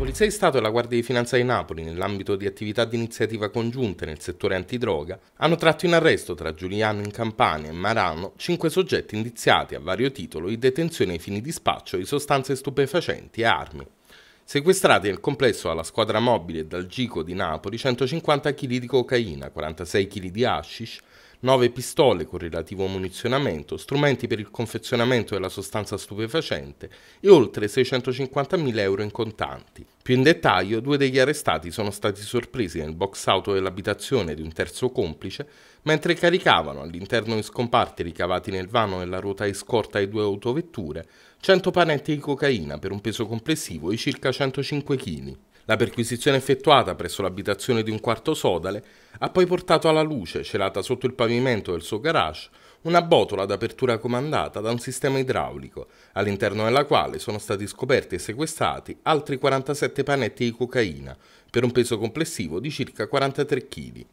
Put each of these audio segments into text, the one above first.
Polizia di Stato e la Guardia di Finanza di Napoli, nell'ambito di attività di iniziativa congiunte nel settore antidroga, hanno tratto in arresto tra Giuliano in Campania e Marano cinque soggetti indiziati a vario titolo di detenzione ai fini di spaccio di sostanze stupefacenti e armi. Sequestrati nel complesso alla squadra mobile dal Gico di Napoli 150 kg di cocaina, 46 kg di hashish, 9 pistole con relativo munizionamento, strumenti per il confezionamento della sostanza stupefacente e oltre 650.000 euro in contanti. Più in dettaglio, due degli arrestati sono stati sorpresi nel box auto dell'abitazione di un terzo complice mentre caricavano all'interno di scomparti ricavati nel vano della ruota di scorta di due autovetture 100 panetti di cocaina per un peso complessivo di circa 105 kg. La perquisizione effettuata presso l'abitazione di un quarto sodale ha poi portato alla luce, celata sotto il pavimento del suo garage, una botola d'apertura comandata da un sistema idraulico, all'interno della quale sono stati scoperti e sequestrati altri 47 panetti di cocaina, per un peso complessivo di circa 43 kg.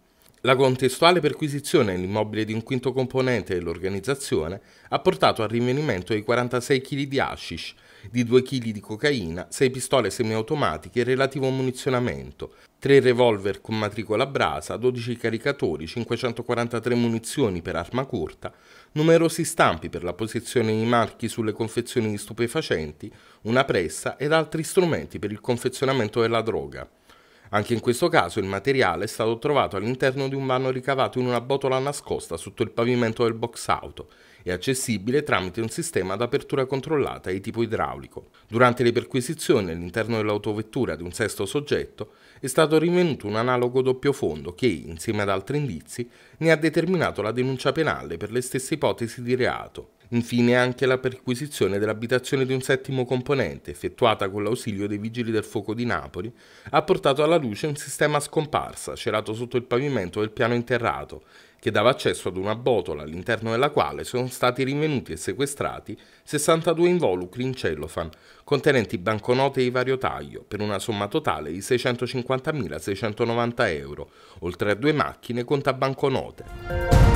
La contestuale perquisizione nell'immobile di un quinto componente dell'organizzazione ha portato al rinvenimento di 46 kg di hashish, di 2 kg di cocaina, 6 pistole semiautomatiche e relativo munizionamento, 3 revolver con matricola brasa, 12 caricatori, 543 munizioni per arma corta, numerosi stampi per la posizione di marchi sulle confezioni di stupefacenti, una pressa ed altri strumenti per il confezionamento della droga. Anche in questo caso il materiale è stato trovato all'interno di un vano ricavato in una botola nascosta sotto il pavimento del box auto e accessibile tramite un sistema ad apertura controllata di tipo idraulico. Durante le perquisizioni all'interno dell'autovettura di un sesto soggetto è stato rinvenuto un analogo doppio fondo che, insieme ad altri indizi, ne ha determinato la denuncia penale per le stesse ipotesi di reato. Infine anche la perquisizione dell'abitazione di un settimo componente, effettuata con l'ausilio dei vigili del fuoco di Napoli, ha portato alla luce un sistema scomparsa, celato sotto il pavimento del piano interrato, che dava accesso ad una botola all'interno della quale sono stati rinvenuti e sequestrati 62 involucri in cellofan, contenenti banconote di vario taglio, per una somma totale di 650.690 euro, oltre a due macchine conta banconote.